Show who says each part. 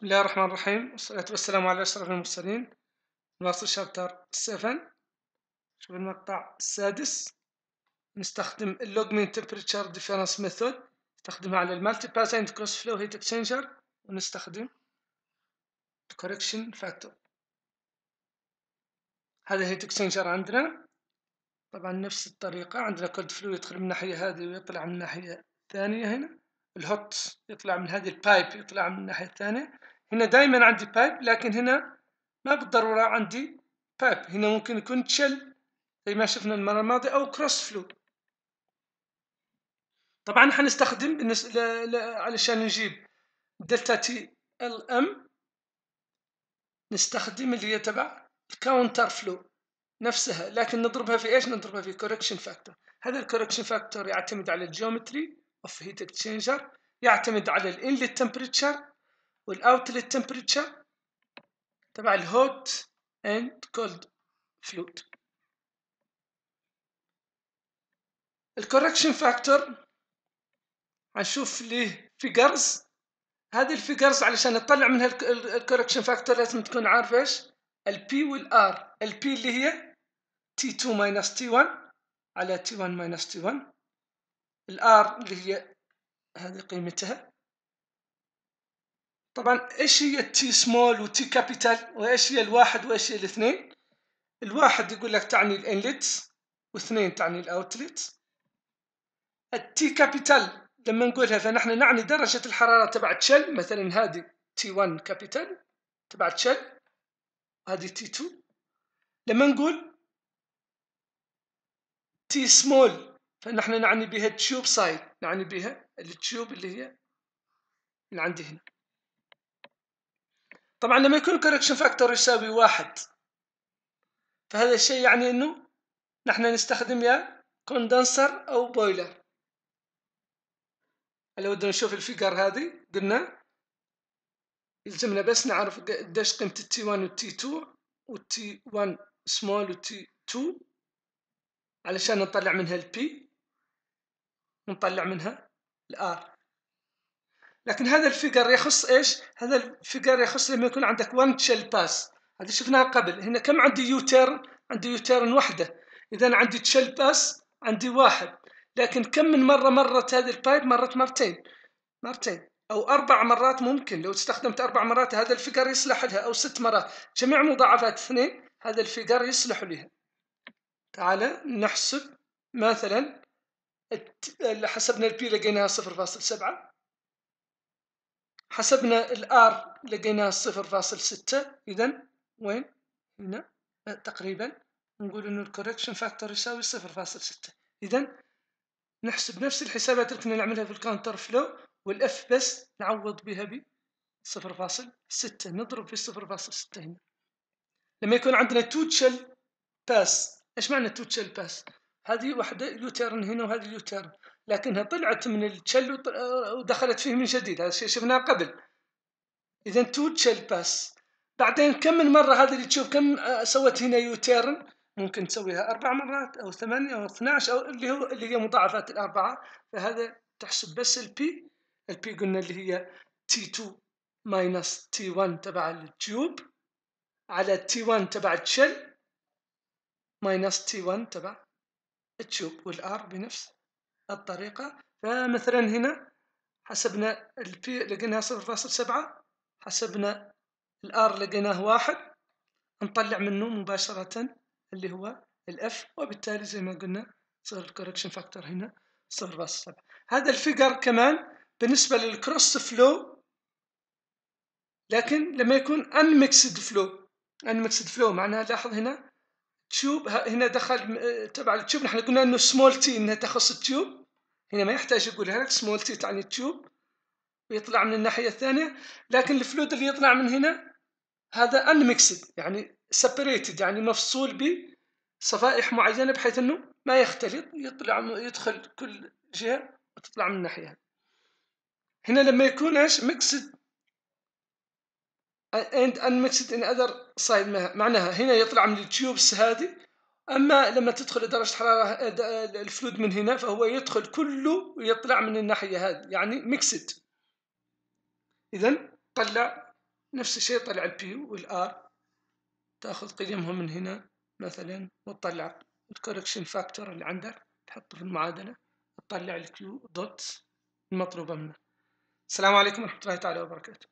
Speaker 1: بسم الله الرحمن الرحيم والصلاة والسلام على أشرف المرسلين نواصل شابتر 7 شوف المقطع السادس نستخدم اللوجمين تمبريتشر ديفيرنس ميثود نستخدمها على المالتي باسنت كروس فلو هيت اكسشينجر ونستخدم الكوريكشن فاكتور هذا هيت اكشنجر عندنا طبعا نفس الطريقة عندنا كولد فلو يدخل من الناحية هذه ويطلع من الناحية الثانية هنا الهوت يطلع من هذه البايب يطلع من الناحية الثانية هنا دائما عندي بايب لكن هنا ما بالضرورة عندي بايب هنا ممكن يكون تشل زي ما شفنا المرة الماضية أو كروس فلو طبعا حنستخدم بالنسبة علشان نجيب دلتا تي ال ام نستخدم اللي هي تبع الكاونتر فلو نفسها لكن نضربها في ايش نضربها في كوركشن فاكتور هذا الكوركشن فاكتور يعتمد على الجيومتري اوف هيت اكتشينجر يعتمد على الانلت تمبريتشر والاوتلت تمبريتشر تبع الهوت اند كولد فلويد الكوركشن فاكتور هنشوف ليه فيجرز هذه الفيجرز علشان نطلع منها الكوركشن فاكتور لازم تكون عارف ايش البي والار البي اللي هي تي 2 ماينس تي 1 على تي 1 ماينس تي 1 الار اللي هي هذه قيمتها طبعا ايش هي تي سمول وتي كابيتال وايش هي الواحد وايش هي الاثنين الواحد يقول لك تعني الانلت واثنين تعني الاوتلت التي كابيتال لما نقولها فنحن نعني درجة الحرارة تبعت شل مثلا هذه تي 1 كابيتال تبعت شل وهذه تي 2 لما نقول تي سمول فنحن نعني بها تشوب سايد نعني بها التشوب اللي هي اللي عندي هنا طبعا لما يكون كوركشن فاكتور يساوي واحد فهذا الشيء يعني انه نحن نستخدم يا كوندنسر او بويلر هلا بدنا نشوف الفيجر هذه قلنا يلزمنا بس نعرف قديش قيمة t 1 t 2 t 1 سمول t 2 علشان نطلع منها البي ونطلع منها الار لكن هذا الفيجر يخص ايش هذا الفيجر يخص لما يكون عندك 1 تشيل باس هذه شفناها قبل هنا كم عندي يو تيرن عندي يو تيرن وحده اذا عندي تشيل باس عندي واحد لكن كم من مره مرت هذه البايب مرت مرتين مرتين او اربع مرات ممكن لو استخدمت اربع مرات هذا الفيجر يصلح لها او ست مرات جميع مضاعفات اثنين هذا الفيجر يصلح لها تعال نحسب مثلا حسبنا البي لقيناها 0.7 حسبنا الار لقيناها 0.6 إذا وين هنا آه، تقريبا نقول إنه الكوركشن فاكتور يساوي 0.6 إذا نحسب نفس الحسابات اللي كنا نعملها في الكاونتر فلو والاف بس نعوض بها ب 0.6 نضرب في 0.6 هنا لما يكون عندنا توتشل باس ايش معنى توتشل باس هذه واحدة يوتيرن هنا وهذه يوتيرن لكنها طلعت من التشل ودخلت فيه من جديد هذا الشيء شفناه قبل إذا تو تشل باس بعدين كم من مرة هذه اللي تشوف كم آه، سوت هنا يوتيرن ممكن تسويها أربع مرات أو ثمانية أو 12 أو اللي هو اللي هي مضاعفات الأربعة فهذا تحسب بس البي البي قلنا اللي هي تي 2 ماينس تي 1 تبع التيوب على تي 1 تبع الشل ماينس تي 1 تبع التوب والار بنفس الطريقة فمثلا هنا حسبنا البي لقيناها صفر فاصل سبعة حسبنا الار لقيناه واحد نطلع منه مباشرة اللي هو الاف وبالتالي زي ما قلنا صغر الكوركشن فاكتور هنا صفر فاصل سبعة هذا الفيجر كمان بالنسبة للكروس فلو لكن لما يكون unmixed flow unmixed flow معناها لاحظ هنا تيوب هنا دخل آه، تبع التيوب نحن قلنا انه سمول تي انها تخص التيوب هنا ما يحتاج يقولها لك سمول تي تعني التيوب ويطلع من الناحية الثانية لكن الفلود اللي يطلع من هنا هذا انميكسد يعني سيبريتد يعني مفصول بصفائح معينة بحيث انه ما يختلط يطلع يدخل كل جهة وتطلع من الناحية هنا لما يكون ايش ميكسد ان unmixed ان اذر سايد معناها هنا يطلع من التيوبس هذه اما لما تدخل درجه حراره آه، آه، الفلود من هنا فهو يدخل كله ويطلع من الناحيه هذه يعني ميكسد اذا طلع نفس الشيء طلع البي والار تاخذ قيمهم من هنا مثلا وتطلع الكوركشن فاكتور اللي عندك تحطه في المعادله تطلع الكيو دوت المطلوبه منه السلام عليكم ورحمه الله تعالى وبركاته